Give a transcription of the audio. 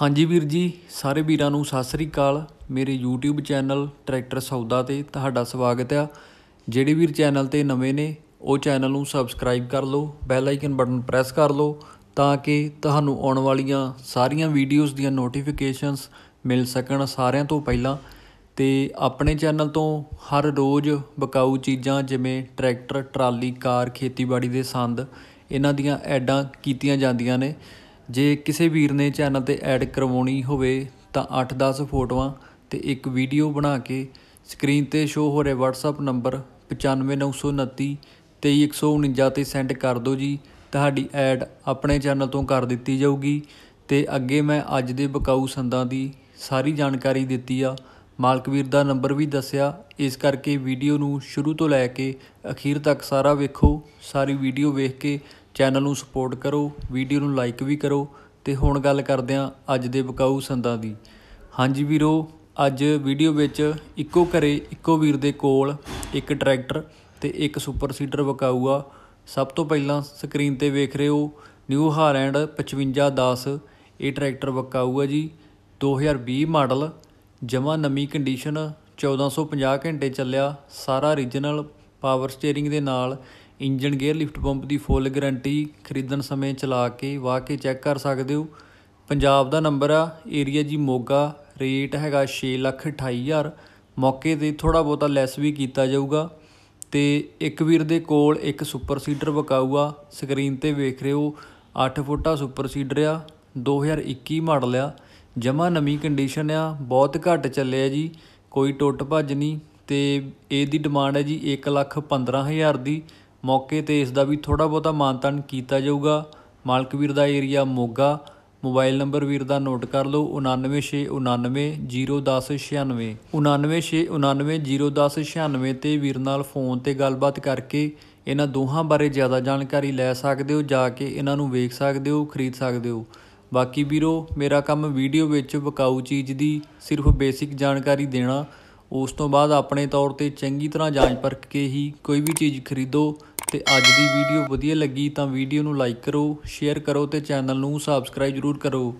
ਹਾਂਜੀ ਵੀਰ ਜੀ ਸਾਰੇ ਵੀਰਾਂ ਨੂੰ ਸਤਿ ਸ੍ਰੀ ਅਕਾਲ ਮੇਰੇ YouTube ਚੈਨਲ ਟਰੈਕਟਰ ਸੌਦਾ ਤੇ ਤੁਹਾਡਾ ਸਵਾਗਤ ਆ ਜਿਹੜੇ ਵੀਰ ਚੈਨਲ ਤੇ ਨਵੇਂ ਨੇ ਉਹ ਚੈਨਲ ਨੂੰ ਸਬਸਕ੍ਰਾਈਬ ਕਰ ਲਓ ਬੈਲ ਆਈਕਨ ਬਟਨ ਪ੍ਰੈਸ ਕਰ ਲਓ ਤਾਂ ਕਿ ਤੁਹਾਨੂੰ ਆਉਣ ਵਾਲੀਆਂ ਸਾਰੀਆਂ ਵੀਡੀਓਜ਼ ਦੀਆਂ ਨੋਟੀਫਿਕੇਸ਼ਨਸ ਮਿਲ ਸਕਣ ਸਾਰਿਆਂ ਤੋਂ ਪਹਿਲਾਂ ਤੇ ਆਪਣੇ ਚੈਨਲ ਤੋਂ ਹਰ ਰੋਜ਼ ਬਕਾਊ ਚੀਜ਼ਾਂ ਜਿਵੇਂ ਟਰੈਕਟਰ ਟਰਾਲੀ ਕਾਰ ਖੇਤੀਬਾੜੀ ਦੇ ਸੰਦ ਇਹਨਾਂ ਦੀਆਂ ਐਡਾਂ ਕੀਤੀਆਂ ਜਾਂਦੀਆਂ ਨੇ ਜੇ ਕਿਸੇ ਵੀਰ ਨੇ ਚੈਨਲ ਤੇ ਐਡ ਕਰਵਾਉਣੀ ਹੋਵੇ ਤਾਂ 8-10 ਫੋਟੋਆਂ ਤੇ ਇੱਕ ਵੀਡੀਓ ਬਣਾ ਕੇ ਸਕਰੀਨ ਤੇ ਸ਼ੋ ਹੋ ਰਿਹਾ WhatsApp ਨੰਬਰ 95929 23149 ਤੇ ਸੈਂਡ ਕਰ ਦਿਓ ਜੀ ਤੁਹਾਡੀ ਐਡ ਆਪਣੇ ਚੈਨਲ ਤੋਂ ਕਰ ਦਿੱਤੀ ਜਾਊਗੀ ਤੇ ਅੱਗੇ ਮੈਂ ਅੱਜ ਦੇ ਬਕਾਊ ਸੰਦਾਂ ਦੀ ਸਾਰੀ ਜਾਣਕਾਰੀ ਦਿੱਤੀ ਆ ਮਾਲਕ ਵੀਰ ਦਾ ਨੰਬਰ ਵੀ ਦੱਸਿਆ ਇਸ ਕਰਕੇ ਵੀਡੀਓ ਨੂੰ ਸ਼ੁਰੂ ਤੋਂ ਲੈ ਕੇ ਅਖੀਰ ਤੱਕ ਸਾਰਾ ਵੇਖੋ ਸਾਰੀ ਵੀਡੀਓ ਵੇਖ ਕੇ ਚੈਨਲ ਨੂੰ ਸਪੋਰਟ ਕਰੋ ਵੀਡੀਓ ਨੂੰ ਲਾਈਕ ਵੀ ਕਰੋ ਤੇ ਹੁਣ ਗੱਲ ਕਰਦੇ ਆਂ ਅੱਜ ਦੇ ਬਕਾਊ ਸੰਦਾਂ ਦੀ ਹਾਂਜੀ ਵੀਰੋ ਅੱਜ ਵੀਡੀਓ ਵਿੱਚ ਇੱਕੋ ਘਰੇ ਇੱਕੋ ਵੀਰ ਦੇ ਕੋਲ ਇੱਕ ਟਰੈਕਟਰ ਤੇ ਇੱਕ ਸੁਪਰ ਸੀਡਰ ਬਕਾਊ ਆ ਸਭ ਤੋਂ ਪਹਿਲਾਂ ਸਕਰੀਨ ਤੇ ਵੇਖ ਰਹੇ ਹੋ ਨਿਊ ਹਾਰਲੈਂਡ 5510 ਇਹ ਟਰੈਕਟਰ ਬਕਾਊ ਆ ਜੀ 2020 ਮਾਡਲ ਜਮਾ ਨਵੀਂ ਕੰਡੀਸ਼ਨ 1450 ਘੰਟੇ ਚੱਲਿਆ ਸਾਰਾ ਰੀਜਨਲ ਪਾਵਰ ਸਟੀering ਦੇ ਨਾਲ ਇੰਜਨ ਗੇਅਰ ਲਿਫਟ ਪੰਪ ਦੀ ਫੁੱਲ ਗਾਰੰਟੀ ਖਰੀਦਣ ਸਮੇਂ ਚਲਾ ਕੇ ਵਾਕੇ ਕੇ ਚੈੱਕ ਕਰ ਸਕਦੇ ਹੋ ਪੰਜਾਬ ਦਾ ਨੰਬਰ ਆ ਏਰੀਆ ਜੀ ਮੋਗਾ ਰੇਟ ਹੈਗਾ 6 ਲੱਖ ਮੌਕੇ ਤੇ ਥੋੜਾ ਬਹੁਤਾ ਲੈਸ ਵੀ ਕੀਤਾ ਜਾਊਗਾ ਤੇ ਇੱਕ ਵੀਰ ਦੇ ਕੋਲ ਇੱਕ ਸੁਪਰ ਸੀਡਰ ਵਕਾਊਆ ਸਕਰੀਨ ਤੇ ਵੇਖ ਰਹੇ ਹੋ 8 ਫੁੱਟਾ ਸੁਪਰ ਸੀਡਰ ਆ 2021 ਮਾਡਲ ਆ ਜਮਾ ਨਵੀਂ ਕੰਡੀਸ਼ਨ ਆ ਬਹੁਤ ਘੱਟ ਚੱਲਿਆ ਜੀ ਕੋਈ ਟੁੱਟ ਭੱਜ ਨਹੀਂ ਤੇ ਇਹਦੀ ਡਿਮਾਂਡ ਹੈ ਜੀ 1 ਲੱਖ 15000 ਦੀ ਮੌਕੇ ਤੇ ਇਸ ਦਾ ਵੀ ਥੋੜਾ ਬਹੁਤਾ ਮਾਨਤਨ ਕੀਤਾ ਜਾਊਗਾ ਮਾਲਕਵੀਰ ਦਾ ਏਰੀਆ ਮੋਗਾ ਮੋਬਾਈਲ ਨੰਬਰ ਵੀਰ ਦਾ ਨੋਟ ਕਰ ਲਓ 9969901096 9969901096 ਤੇ ਵੀਰ ਨਾਲ ਫੋਨ ਤੇ ਗੱਲਬਾਤ ਕਰਕੇ ਇਹਨਾਂ ਦੋਹਾਂ ਬਾਰੇ ਜ਼ਿਆਦਾ ਜਾਣਕਾਰੀ ਲੈ ਸਕਦੇ ਹੋ ਜਾ ਕੇ ਇਹਨਾਂ ਨੂੰ ਵੇਖ ਸਕਦੇ ਹੋ ਖਰੀਦ ਸਕਦੇ ਹੋ ਬਾਕੀ ਵੀਰੋ ਮੇਰਾ ਕੰਮ ਵੀਡੀਓ ਵਿੱਚ ਵਿਕਾਊ ਚੀਜ਼ ਦੀ ਸਿਰਫ ਬੇਸਿਕ ਜਾਣਕਾਰੀ ਦੇਣਾ ਉਸ ਤੋਂ ਬਾਅਦ ਆਪਣੇ ਤੌਰ ਤੇ ਚੰਗੀ ਤਰ੍ਹਾਂ ਜਾਂਚ ਪਰਖ ਕੇ ਹੀ ਕੋਈ ਵੀ ਚੀਜ਼ ਖਰੀਦੋ ਤੇ ਅੱਜ ਦੀ ਵੀਡੀਓ ਵਧੀਆ ਲੱਗੀ ਤਾਂ ਵੀਡੀਓ ਨੂੰ ਲਾਈਕ ਕਰੋ ਸ਼ੇਅਰ ਕਰੋ ਤੇ ਚੈਨਲ ਨੂੰ ਸਬਸਕ੍ਰਾਈਬ ਜਰੂਰ ਕਰੋ